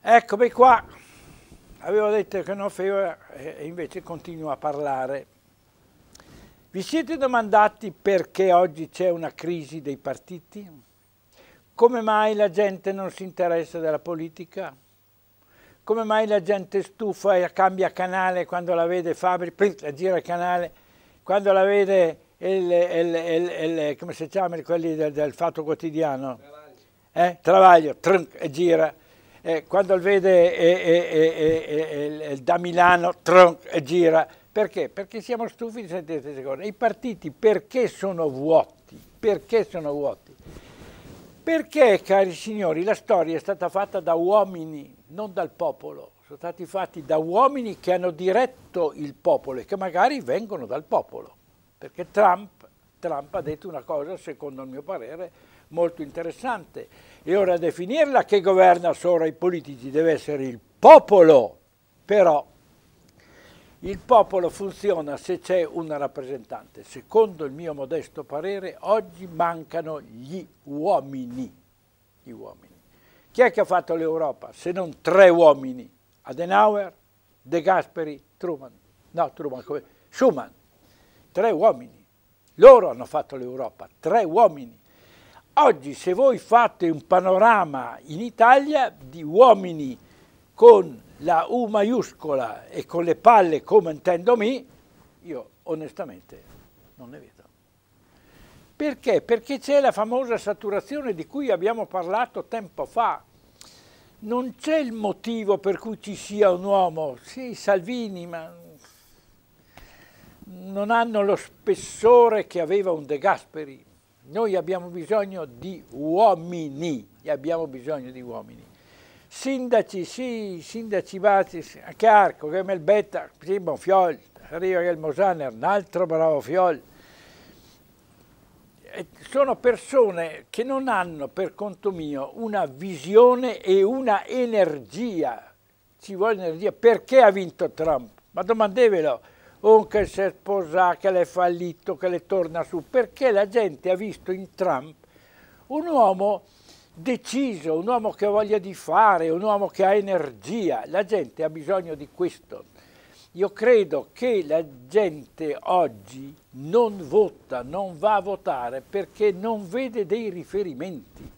Eccomi qua, avevo detto che non feva e invece continuo a parlare. Vi siete domandati perché oggi c'è una crisi dei partiti? Come mai la gente non si interessa della politica? Come mai la gente stufa e cambia canale quando la vede Fabri, gira canale, quando la vede il, il, il, come si chiamano quelli del, del, Fatto Quotidiano? Eh? Travaglio, trunk, e gira. Eh, quando il vede eh, eh, da Milano, trunk, e gira. Perché? Perché siamo stufi di sentire queste cose. I partiti perché sono vuoti? Perché sono vuoti? Perché, cari signori, la storia è stata fatta da uomini, non dal popolo. Sono stati fatti da uomini che hanno diretto il popolo e che magari vengono dal popolo perché Trump, Trump ha detto una cosa, secondo il mio parere, molto interessante. E ora definirla che governa solo i politici deve essere il popolo, però il popolo funziona se c'è un rappresentante. Secondo il mio modesto parere, oggi mancano gli uomini. Gli uomini. Chi è che ha fatto l'Europa se non tre uomini? Adenauer, De Gasperi, Truman. No, Truman come? Schumann tre uomini. Loro hanno fatto l'Europa, tre uomini. Oggi se voi fate un panorama in Italia di uomini con la U maiuscola e con le palle come intendo me, io onestamente non ne vedo. Perché? Perché c'è la famosa saturazione di cui abbiamo parlato tempo fa. Non c'è il motivo per cui ci sia un uomo, sì Salvini, ma non hanno lo spessore che aveva un De Gasperi. Noi abbiamo bisogno di uomini, abbiamo bisogno di uomini. Sindaci, sì, sindaci Batis, Carco, che Betta, prima Fiol, arriva che il Mosaner, un altro bravo Fiol. Sono persone che non hanno, per conto mio, una visione e una energia. Ci vuole energia. Perché ha vinto Trump? Ma domandevelo o oh, che si è sposato, che l'è fallito, che le torna su, perché la gente ha visto in Trump un uomo deciso, un uomo che ha voglia di fare, un uomo che ha energia, la gente ha bisogno di questo. Io credo che la gente oggi non vota, non va a votare perché non vede dei riferimenti.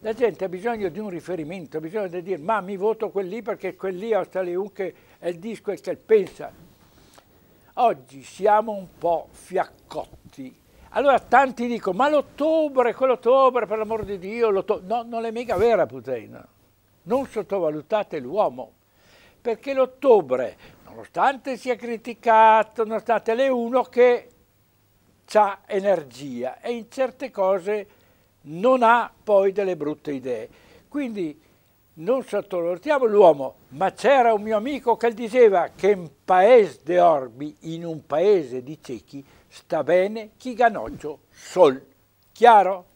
La gente ha bisogno di un riferimento, ha bisogno di dire ma mi voto quel lì perché quel lì ha lì un che è il disco e il pensa. Oggi siamo un po' fiaccotti. Allora tanti dicono, ma l'ottobre, quell'ottobre, per l'amor di Dio, no, non è mica vera Putin. Non sottovalutate l'uomo, perché l'ottobre, nonostante sia criticato, nonostante è uno che ha energia e in certe cose non ha poi delle brutte idee. Quindi non sottovalutiamo l'uomo, ma c'era un mio amico che diceva che in paese de orbi, in un paese di ciechi, sta bene chi ganoccio sol. Chiaro?